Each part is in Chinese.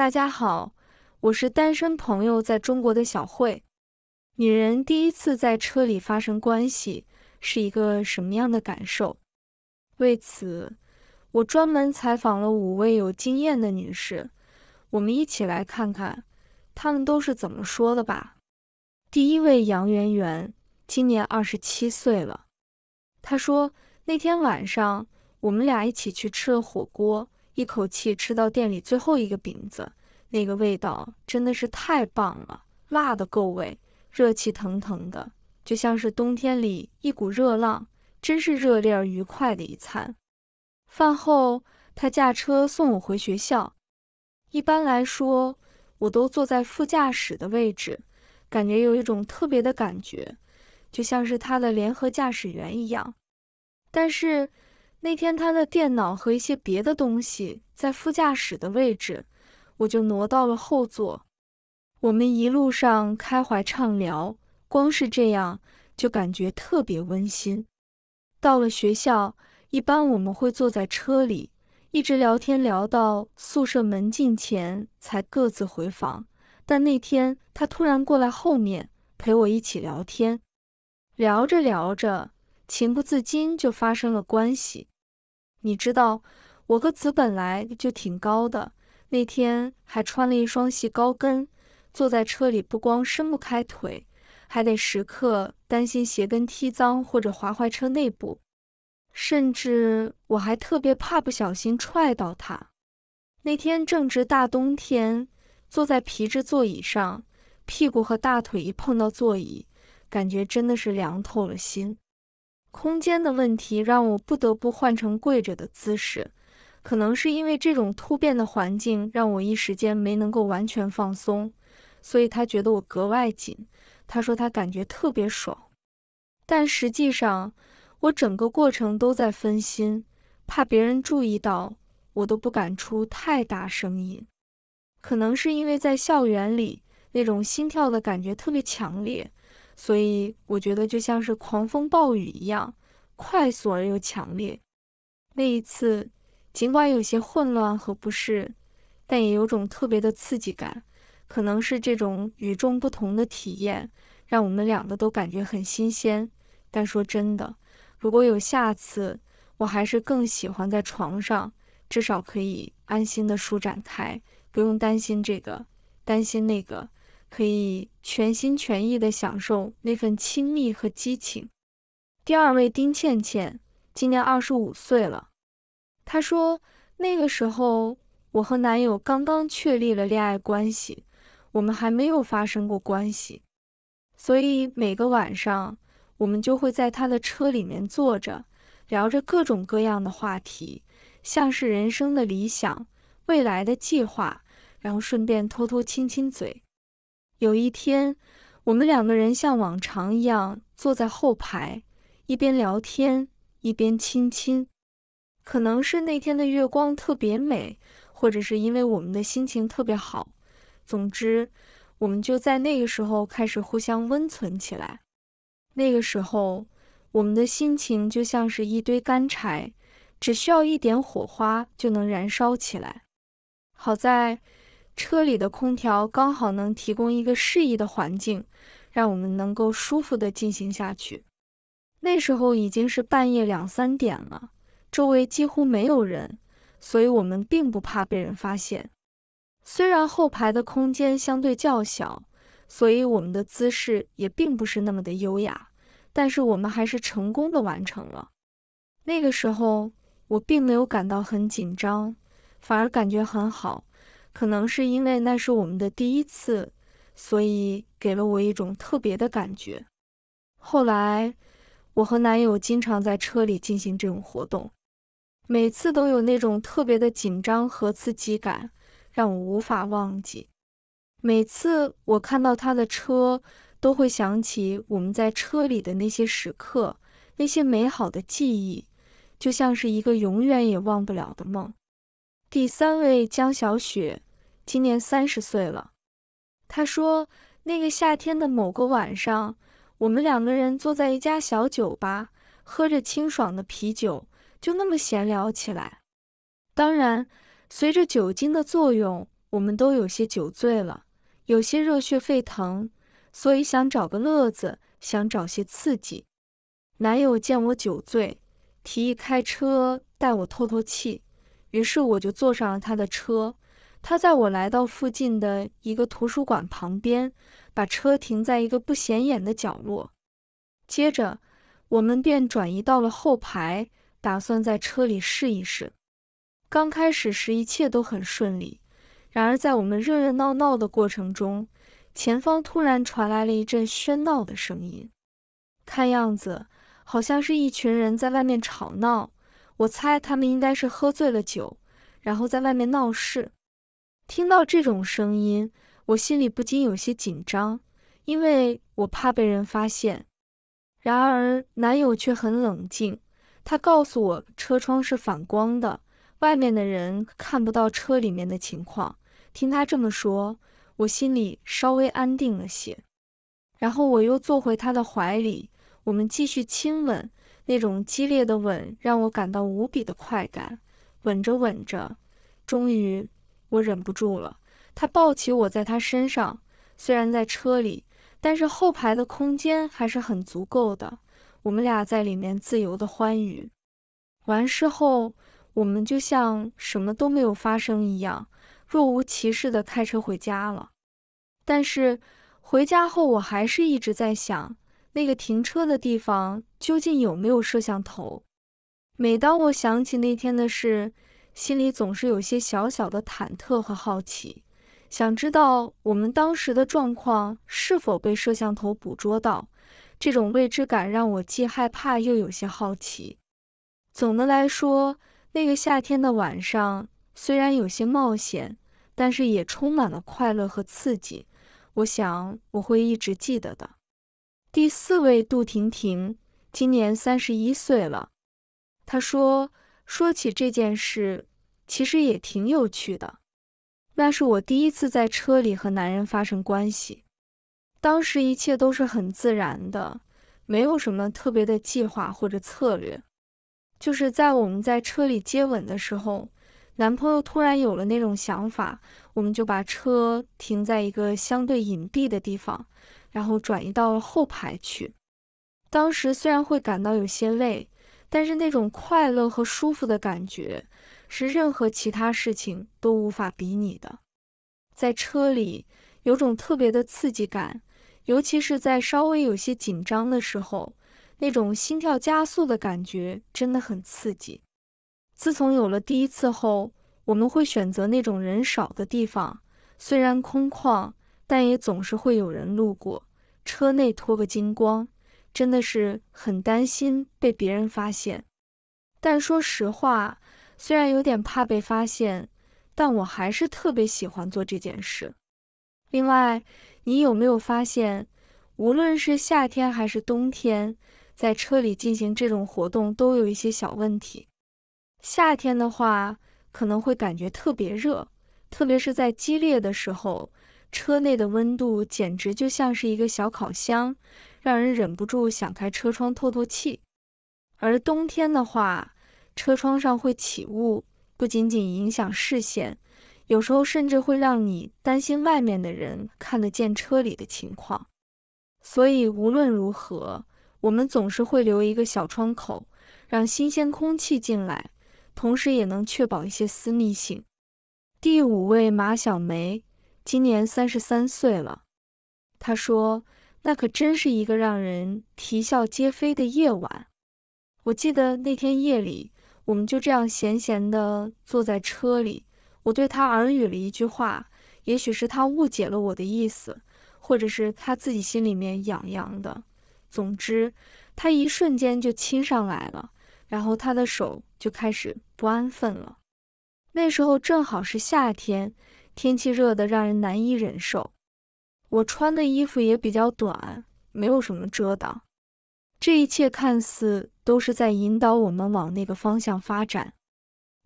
大家好，我是单身朋友在中国的小慧。女人第一次在车里发生关系是一个什么样的感受？为此，我专门采访了五位有经验的女士，我们一起来看看她们都是怎么说的吧。第一位杨媛媛，今年二十七岁了。她说，那天晚上我们俩一起去吃了火锅。一口气吃到店里最后一个饼子，那个味道真的是太棒了，辣的够味，热气腾腾的，就像是冬天里一股热浪，真是热烈而愉快的一餐。饭后，他驾车送我回学校。一般来说，我都坐在副驾驶的位置，感觉有一种特别的感觉，就像是他的联合驾驶员一样。但是，那天他的电脑和一些别的东西在副驾驶的位置，我就挪到了后座。我们一路上开怀畅聊，光是这样就感觉特别温馨。到了学校，一般我们会坐在车里一直聊天，聊到宿舍门禁前才各自回房。但那天他突然过来后面陪我一起聊天，聊着聊着。情不自禁就发生了关系。你知道，我个子本来就挺高的，那天还穿了一双细高跟，坐在车里不光伸不开腿，还得时刻担心鞋跟踢脏或者划坏车内部。甚至我还特别怕不小心踹到他。那天正值大冬天，坐在皮质座椅上，屁股和大腿一碰到座椅，感觉真的是凉透了心。空间的问题让我不得不换成跪着的姿势，可能是因为这种突变的环境让我一时间没能够完全放松，所以他觉得我格外紧。他说他感觉特别爽，但实际上我整个过程都在分心，怕别人注意到，我都不敢出太大声音。可能是因为在校园里那种心跳的感觉特别强烈。所以我觉得就像是狂风暴雨一样，快速而又强烈。那一次，尽管有些混乱和不适，但也有种特别的刺激感。可能是这种与众不同的体验，让我们两个都感觉很新鲜。但说真的，如果有下次，我还是更喜欢在床上，至少可以安心地舒展开，不用担心这个，担心那个。可以全心全意地享受那份亲密和激情。第二位丁倩倩，今年二十五岁了。她说：“那个时候我和男友刚刚确立了恋爱关系，我们还没有发生过关系，所以每个晚上我们就会在他的车里面坐着，聊着各种各样的话题，像是人生的理想、未来的计划，然后顺便偷偷亲亲嘴。”有一天，我们两个人像往常一样坐在后排，一边聊天一边亲亲。可能是那天的月光特别美，或者是因为我们的心情特别好。总之，我们就在那个时候开始互相温存起来。那个时候，我们的心情就像是一堆干柴，只需要一点火花就能燃烧起来。好在。车里的空调刚好能提供一个适宜的环境，让我们能够舒服的进行下去。那时候已经是半夜两三点了，周围几乎没有人，所以我们并不怕被人发现。虽然后排的空间相对较小，所以我们的姿势也并不是那么的优雅，但是我们还是成功的完成了。那个时候我并没有感到很紧张，反而感觉很好。可能是因为那是我们的第一次，所以给了我一种特别的感觉。后来，我和男友经常在车里进行这种活动，每次都有那种特别的紧张和刺激感，让我无法忘记。每次我看到他的车，都会想起我们在车里的那些时刻，那些美好的记忆，就像是一个永远也忘不了的梦。第三位江小雪，今年三十岁了。她说，那个夏天的某个晚上，我们两个人坐在一家小酒吧，喝着清爽的啤酒，就那么闲聊起来。当然，随着酒精的作用，我们都有些酒醉了，有些热血沸腾，所以想找个乐子，想找些刺激。男友见我酒醉，提议开车带我透透气。于是我就坐上了他的车。他在我来到附近的一个图书馆旁边，把车停在一个不显眼的角落。接着，我们便转移到了后排，打算在车里试一试。刚开始时一切都很顺利，然而在我们热热闹闹的过程中，前方突然传来了一阵喧闹的声音，看样子好像是一群人在外面吵闹。我猜他们应该是喝醉了酒，然后在外面闹事。听到这种声音，我心里不禁有些紧张，因为我怕被人发现。然而，男友却很冷静，他告诉我车窗是反光的，外面的人看不到车里面的情况。听他这么说，我心里稍微安定了些。然后我又坐回他的怀里，我们继续亲吻。那种激烈的吻让我感到无比的快感，吻着吻着，终于我忍不住了。他抱起我，在他身上，虽然在车里，但是后排的空间还是很足够的。我们俩在里面自由的欢愉。完事后，我们就像什么都没有发生一样，若无其事的开车回家了。但是回家后，我还是一直在想。那个停车的地方究竟有没有摄像头？每当我想起那天的事，心里总是有些小小的忐忑和好奇，想知道我们当时的状况是否被摄像头捕捉到。这种未知感让我既害怕又有些好奇。总的来说，那个夏天的晚上虽然有些冒险，但是也充满了快乐和刺激。我想我会一直记得的。第四位，杜婷婷，今年三十一岁了。她说：“说起这件事，其实也挺有趣的。那是我第一次在车里和男人发生关系，当时一切都是很自然的，没有什么特别的计划或者策略。就是在我们在车里接吻的时候。”男朋友突然有了那种想法，我们就把车停在一个相对隐蔽的地方，然后转移到了后排去。当时虽然会感到有些累，但是那种快乐和舒服的感觉是任何其他事情都无法比拟的。在车里有种特别的刺激感，尤其是在稍微有些紧张的时候，那种心跳加速的感觉真的很刺激。自从有了第一次后，我们会选择那种人少的地方，虽然空旷，但也总是会有人路过。车内脱个精光，真的是很担心被别人发现。但说实话，虽然有点怕被发现，但我还是特别喜欢做这件事。另外，你有没有发现，无论是夏天还是冬天，在车里进行这种活动都有一些小问题。夏天的话，可能会感觉特别热，特别是在激烈的时候，车内的温度简直就像是一个小烤箱，让人忍不住想开车窗透透气。而冬天的话，车窗上会起雾，不仅仅影响视线，有时候甚至会让你担心外面的人看得见车里的情况。所以无论如何，我们总是会留一个小窗口，让新鲜空气进来。同时也能确保一些私密性。第五位马小梅今年三十三岁了。她说：“那可真是一个让人啼笑皆非的夜晚。我记得那天夜里，我们就这样闲闲的坐在车里，我对她耳语了一句话。也许是她误解了我的意思，或者是她自己心里面痒痒的。总之，她一瞬间就亲上来了。”然后他的手就开始不安分了。那时候正好是夏天，天气热得让人难以忍受。我穿的衣服也比较短，没有什么遮挡。这一切看似都是在引导我们往那个方向发展，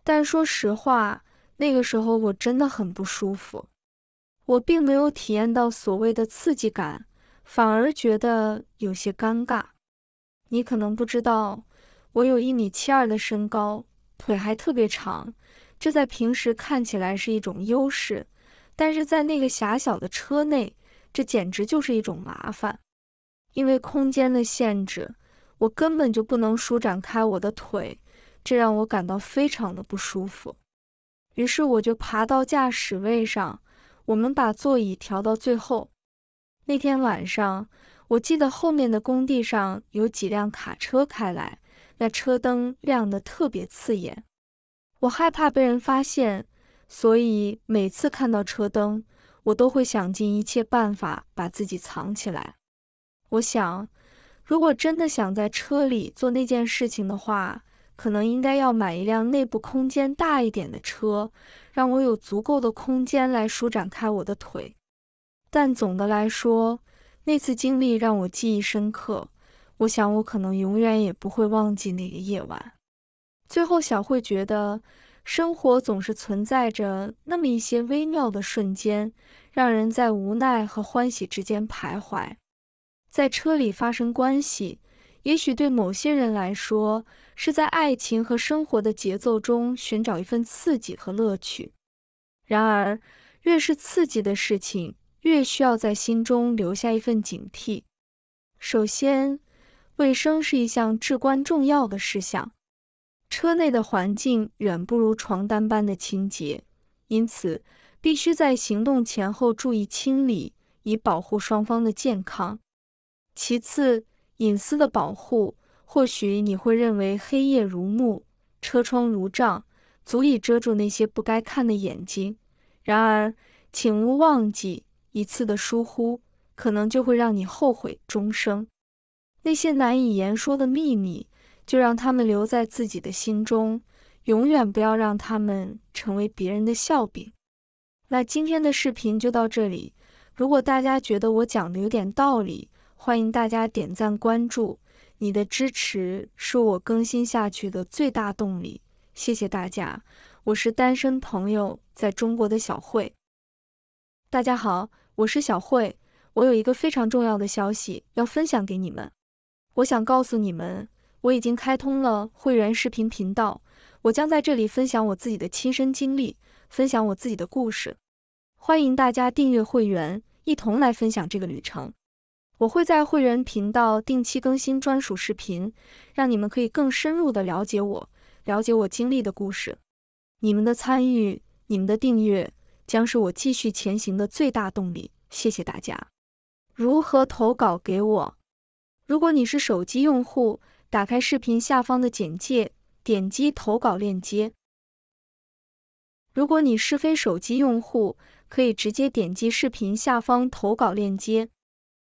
但说实话，那个时候我真的很不舒服。我并没有体验到所谓的刺激感，反而觉得有些尴尬。你可能不知道。我有一米七二的身高，腿还特别长，这在平时看起来是一种优势，但是在那个狭小的车内，这简直就是一种麻烦。因为空间的限制，我根本就不能舒展开我的腿，这让我感到非常的不舒服。于是我就爬到驾驶位上，我们把座椅调到最后。那天晚上，我记得后面的工地上有几辆卡车开来。那车灯亮得特别刺眼，我害怕被人发现，所以每次看到车灯，我都会想尽一切办法把自己藏起来。我想，如果真的想在车里做那件事情的话，可能应该要买一辆内部空间大一点的车，让我有足够的空间来舒展开我的腿。但总的来说，那次经历让我记忆深刻。我想，我可能永远也不会忘记那个夜晚。最后，小慧觉得，生活总是存在着那么一些微妙的瞬间，让人在无奈和欢喜之间徘徊。在车里发生关系，也许对某些人来说，是在爱情和生活的节奏中寻找一份刺激和乐趣。然而，越是刺激的事情，越需要在心中留下一份警惕。首先，卫生是一项至关重要的事项，车内的环境远不如床单般的清洁，因此必须在行动前后注意清理，以保护双方的健康。其次，隐私的保护，或许你会认为黑夜如幕，车窗如帐，足以遮住那些不该看的眼睛。然而，请勿忘记，一次的疏忽，可能就会让你后悔终生。那些难以言说的秘密，就让他们留在自己的心中，永远不要让他们成为别人的笑柄。那今天的视频就到这里。如果大家觉得我讲的有点道理，欢迎大家点赞关注，你的支持是我更新下去的最大动力。谢谢大家，我是单身朋友在中国的小慧。大家好，我是小慧，我有一个非常重要的消息要分享给你们。我想告诉你们，我已经开通了会员视频频道，我将在这里分享我自己的亲身经历，分享我自己的故事。欢迎大家订阅会员，一同来分享这个旅程。我会在会员频道定期更新专属视频，让你们可以更深入地了解我，了解我经历的故事。你们的参与，你们的订阅，将是我继续前行的最大动力。谢谢大家。如何投稿给我？如果你是手机用户，打开视频下方的简介，点击投稿链接。如果你是非手机用户，可以直接点击视频下方投稿链接。